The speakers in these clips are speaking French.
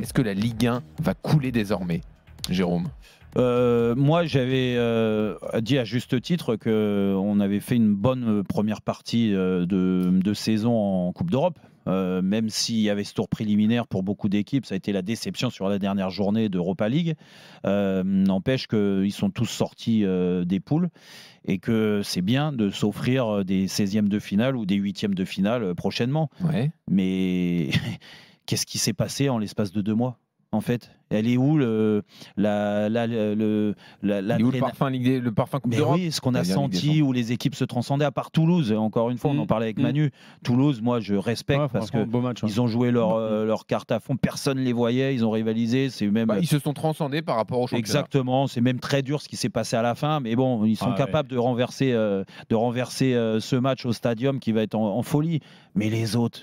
Est-ce que la Ligue 1 va couler désormais, Jérôme euh, moi, j'avais euh, dit à juste titre que on avait fait une bonne euh, première partie de, saison en Coupe d'Europe. même s'il y avait ce tour préliminaire pour beaucoup d'équipes, ça a été la déception sur la dernière journée d'Europa League. N'empêche qu'ils sont tous sortis des poules et que c'est bien de s'offrir des 16e de finale ou des 8e de finale prochainement. Mais. qu'est-ce qui s'est passé en l'espace de deux mois en fait Elle est où le, le, la, le parfum, le parfum Coupe oui, ce qu'on a senti où les équipes se transcendaient, à part Toulouse, encore une fois, on en mm, parlait avec mm. Manu. Toulouse, moi, je respecte parce que ils ont joué leur, euh, leur carte à fond, personne ne les voyait, ils ont rivalisé. C'est même, bah, ils se sont transcendés par rapport au championnat. Exactement, c'est même très dur ce qui s'est passé à la fin, mais bon, ils sont ah capables de renverser, euh, de renverser euh, ce match au stadium qui va être en, en folie. Mais les autres,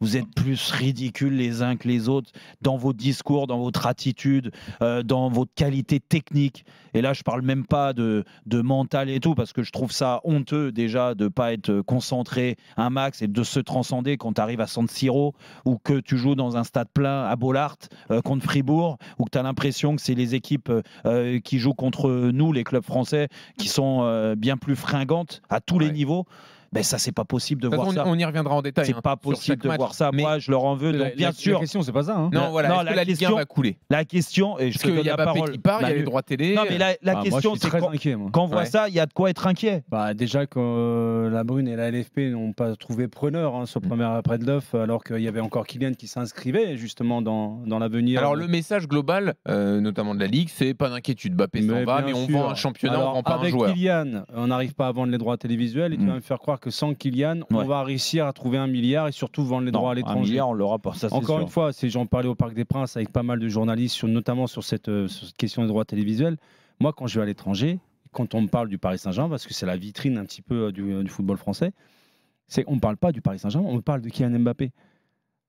vous êtes plus ridicules les uns que les autres dans vos discours, dans votre attitude, euh, dans votre qualité technique. Et là, je ne parle même pas de, mental et tout, parce que je trouve ça honteux déjà de ne pas être concentré un max et de se transcender quand tu arrives à San Siro ou que tu joues dans un stade plein à Bollard euh, contre Fribourg, ou que tu as l'impression que c'est les équipes euh, qui jouent contre nous, les clubs français, qui sont bien plus fringantes à tous les niveaux ben ça c'est pas possible de, voir ça. On y reviendra en détail. C'est hein, pas possible de voir ça. Moi, je leur en veux. Donc, bien sûr. La question, c'est pas ça. Hein. Non, voilà. la, question va couler. La question, et je Parce te y a la Qui part, il y a les droits télé. Non, mais la, ah, question, c'est quand, quand on voit ça, il y a de quoi être inquiet. Bah, déjà que euh, la Brune et la LFP n'ont pas trouvé preneur hein, sur mm. première premier après de lœuf alors qu'il y avait encore Kylian qui s'inscrivait justement dans, dans l'avenir. Alors, le message global, euh, notamment de la Ligue, c'est pas d'inquiétude. Bappé va, mais on vend un championnat, on prend pas un joueur. Avec Kylian, on n'arrive pas à vendre les droits télévisuels et tu mm. vas me faire croire que sans Kylian, on va réussir à trouver un milliard et surtout vendre les droits à l'étranger. on l'aura pas. Encore une fois, j'en parlais au Parc des Princes avec pas mal de journalistes, sur, notamment euh, sur cette, question des droits télévisuels. Moi, quand je vais à l'étranger, quand on me parle du Paris Saint-Germain, parce que c'est la vitrine un petit peu euh, euh, du, football français, c'est on ne parle pas du Paris Saint-Germain, on me parle de Kylian Mbappé.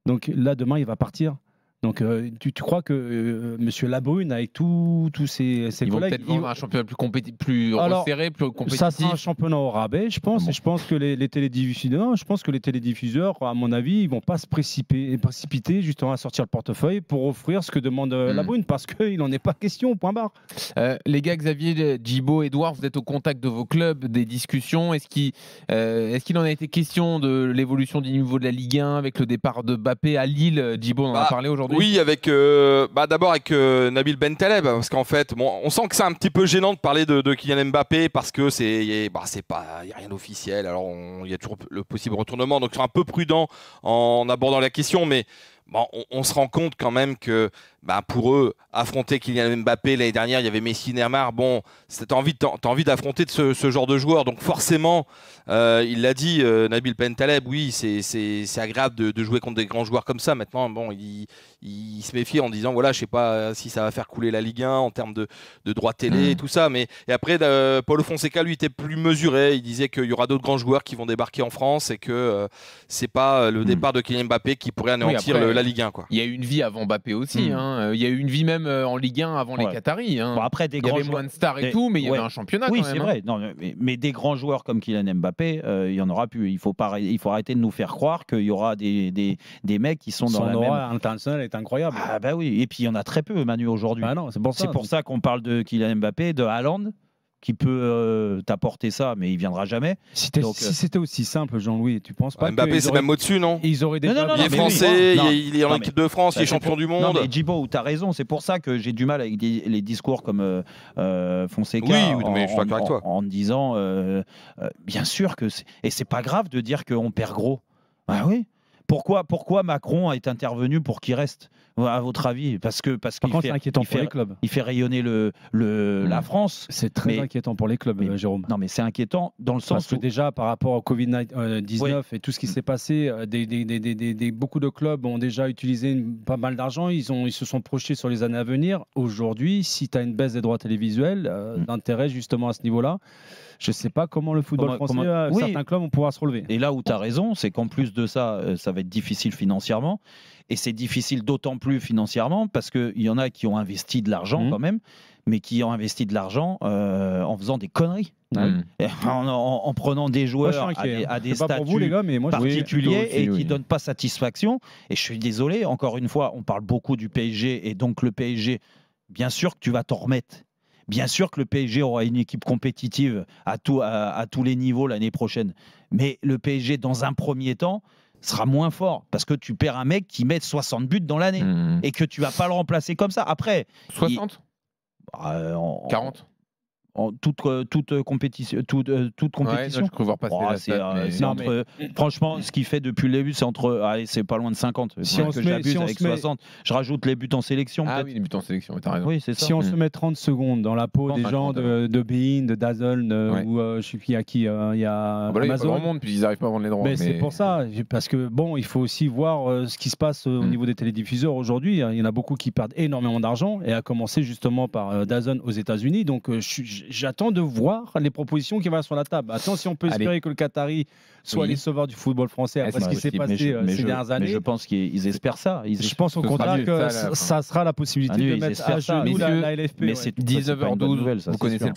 Donc là, demain, il va partir. Donc, euh, tu, crois que euh, Monsieur M. Labrune, avec tous ses, ses ils Vont peut-être vivre un championnat plus, compétitif, plus resserré, plus compétitif. Ça sera un championnat au rabais, je pense. Et ah je pense que les, télédiffuseurs, je pense que les télédiffuseurs, à mon avis, ils vont pas se précipiter, précipiter justement à sortir le portefeuille pour offrir ce que demande euh, hmm. Labrune, parce qu'il n'en est pas question, point barre. les gars, Xavier, Djibo, Edouard, vous êtes au contact de vos clubs, des discussions. Est-ce qu'il, ce qu'il en a été question de l'évolution du niveau de la Ligue 1 avec le départ de Bappé à Lille Djibo, on en a bah, parlé aujourd'hui. Oui, avec euh, bah, d'abord avec euh, Nabil Bentaleb, parce qu'en fait, bon, on sent que c'est un petit peu gênant de parler de, de Kylian Mbappé parce que c'est bah, c'est pas y a rien d'officiel. Alors il y a toujours le possible retournement, donc je un peu prudent en abordant la question, mais bah, on, se rend compte quand même que bah, pour eux, affronter Kylian Mbappé l'année dernière, il y avait Messi, Neymar. Bon, t'as envie, envie d'affronter ce, ce, genre de joueur. Donc forcément, euh, il l'a dit, euh, Nabil Pentaleb, oui, c'est agréable de, jouer contre des grands joueurs comme ça. Maintenant, bon, il, se méfie en disant, voilà, je sais pas euh, si ça va faire couler la Ligue 1 en termes de, de télé et hmm. tout ça. Mais et après, Paul Paulo Fonseca, lui, était plus mesuré. Il disait qu'il y aura d'autres grands joueurs qui vont débarquer en France et que c'est pas le hmm. départ de Kylian Mbappé qui pourrait anéantir le il y a eu une vie avant Mbappé aussi. Hmm. Hein. Euh, il y a eu une vie même euh, en Ligue 1 avant les Qataris. Hein. après, des il y stars et tout, mais il y avait un championnat. Oui, c'est hein. vrai. mais, des grands joueurs comme Kylian Mbappé, euh, il y en aura plus. Il faut, pas, il faut arrêter de nous faire croire qu'il y aura des, des, mecs qui sont dans Son la est incroyable. Ah bah oui. Et puis il y en a très peu, Manu, aujourd'hui. Ah c'est pour ça, ça qu'on parle de Kylian Mbappé, de Haaland qui peut euh, t'apporter ça, mais il viendra jamais. Si, euh, c'était aussi simple, Jean-Louis, tu penses pas Mbappé, c'est même au-dessus, non Ils auraient des Il est français, il, est, en équipe de France, il est champion du monde. Non, mais tu as raison, c'est pour ça que j'ai du mal avec les discours comme euh, Fonseca. Oui, mais en, suis toi. En, disant, bien sûr que Et c'est pas grave de dire qu'on perd gros. Ah oui. Pourquoi, pourquoi Macron est intervenu pour qu'il reste, à votre avis Parce que parce qu'il fait, inquiétant il fait, Il fait rayonner le, le la mmh. France. C'est très inquiétant pour les clubs, Jérôme. Non, mais c'est inquiétant dans le sens que déjà par rapport au Covid-19 euh, et tout ce qui mmh. s'est passé, euh, des, des, des, beaucoup de clubs ont déjà utilisé pas mal d'argent. Ils ont ils se sont projetés sur les années à venir. Aujourd'hui, si tu as une baisse des droits télévisuels, euh, mmh. d'intérêt justement à ce niveau-là, je ne sais pas comment le football français, certains clubs vont pouvoir se relever. Et là où tu as raison, c'est qu'en plus de ça, ça va être difficile financièrement. Et c'est difficile d'autant plus financièrement parce que il y en a qui ont investi de l'argent mmh. quand même, mais qui ont investi de l'argent euh, en faisant des conneries. Mmh. Hein. En, prenant des joueurs à des, statuts particuliers et qui ne donnent pas satisfaction. Et je suis désolé, encore une fois, on parle beaucoup du PSG et donc le PSG, bien sûr que tu vas t'en remettre. Bien sûr que le PSG aura une équipe compétitive à, tout, à tous les niveaux l'année prochaine. Mais le PSG, dans un premier temps, sera moins fort parce que tu perds un mec qui met 60 buts dans l'année mmh. et que tu vas pas le remplacer comme ça. Après, 60 40 en toute, euh, toute euh, compétition. Euh, toute, toute compétition. je voir passer oh, c'est, Franchement, ce qu'il fait depuis le début, c'est entre. Allez, c'est pas loin de 50. Si on que met, si avec 60. Je rajoute les buts en sélection. Ah oui, les buts en sélection, t'as raison. Oui, c'est ça. Si on se hmm. met 30 secondes dans la peau des gens de, de Bean, de Dazzle, ou je sais plus, qui Il y a. Amazon. grand monde, puis ils n'arrivent pas à vendre les droits. Mais, c'est pour ça. Parce que bon, il faut aussi voir ce qui se passe au hmm. niveau des télédiffuseurs aujourd'hui. Il y en a beaucoup qui perdent énormément d'argent, et à commencer justement par Dazzle aux États-Unis. Donc, je j'attends de voir les propositions qui vont sur la table. Attends, si on peut espérer que le Qatari soit le les sauveurs du football français après ce qui s'est passé euh, ces dernières années. Mais je pense qu'ils espèrent ça. je pense au contraire que ça, sera la possibilité ah de mettre à la, LFP. Mais c'est 19h12, vous connaissez le